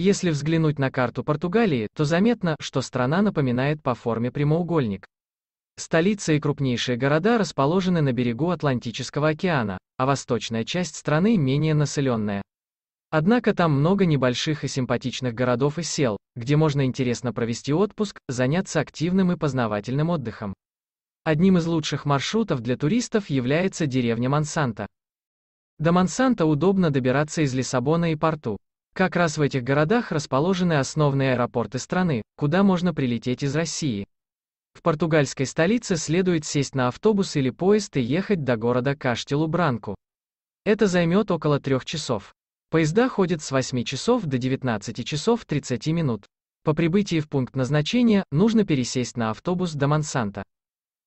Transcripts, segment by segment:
Если взглянуть на карту Португалии, то заметно, что страна напоминает по форме прямоугольник. Столица и крупнейшие города расположены на берегу Атлантического океана, а восточная часть страны менее населенная. Однако там много небольших и симпатичных городов и сел, где можно интересно провести отпуск, заняться активным и познавательным отдыхом. Одним из лучших маршрутов для туристов является деревня Монсанто. До Монсанто удобно добираться из Лиссабона и порту. Как раз в этих городах расположены основные аэропорты страны, куда можно прилететь из России. В португальской столице следует сесть на автобус или поезд и ехать до города Каштелу-Бранку. Это займет около трех часов. Поезда ходят с 8 часов до 19 часов 30 минут. По прибытии в пункт назначения нужно пересесть на автобус до Монсанта.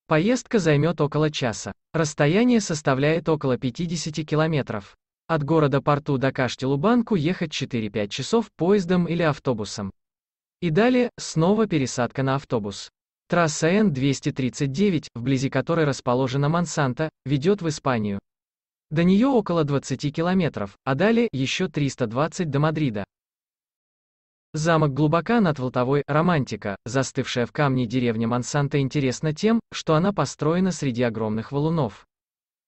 Поездка займет около часа. Расстояние составляет около 50 километров. От города Порту до Каштелубанку ехать 4-5 часов поездом или автобусом. И далее, снова пересадка на автобус. Трасса Н-239, вблизи которой расположена Монсанто, ведет в Испанию. До нее около 20 километров, а далее еще 320 до Мадрида. Замок глубока над Волтовой, романтика, застывшая в камне деревня Монсанто интересна тем, что она построена среди огромных валунов.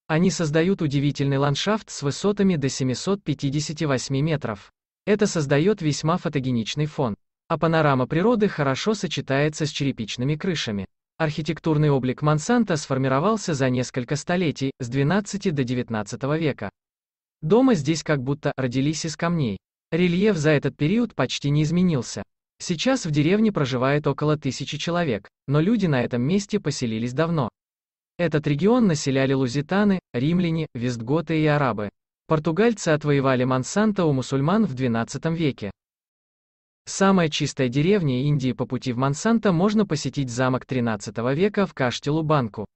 Они создают удивительный ландшафт с высотами до 758 метров. Это создает весьма фотогеничный фон. А панорама природы хорошо сочетается с черепичными крышами. Архитектурный облик Монсанто сформировался за несколько столетий, с 12 до 19 века. Дома здесь как будто родились из камней. Рельеф за этот период почти не изменился. Сейчас в деревне проживает около тысячи человек, но люди на этом месте поселились давно. Этот регион населяли лузитаны, римляне, вестготы и арабы. Португальцы отвоевали Монсанто у мусульман в XII веке. Самая чистая деревня Индии по пути в Монсанто можно посетить замок XIII века в Каштелу-Банку.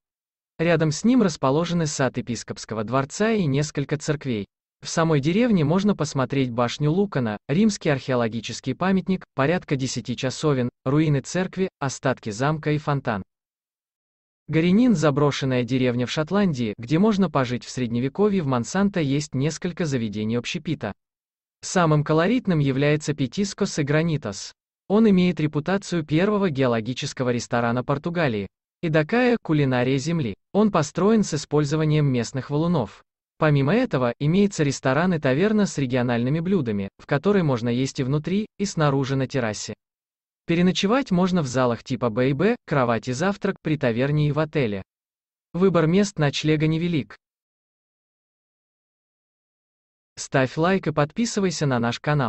Рядом с ним расположены сад епископского дворца и несколько церквей. В самой деревне можно посмотреть башню Лукана, римский археологический памятник, порядка 10 часовен, руины церкви, остатки замка и фонтан. Горенин – заброшенная деревня в Шотландии, где можно пожить в средневековье в Монсанто есть несколько заведений общепита. Самым колоритным является Петискос и Гранитос. Он имеет репутацию первого геологического ресторана Португалии. Идакая – кулинария земли. Он построен с использованием местных валунов. Помимо этого, имеется ресторан и таверна с региональными блюдами, в которой можно есть и внутри, и снаружи на террасе. Переночевать можно в залах типа Б и кровати завтрак при таверне и в отеле. Выбор мест ночлега невелик. Ставь лайк и подписывайся на наш канал.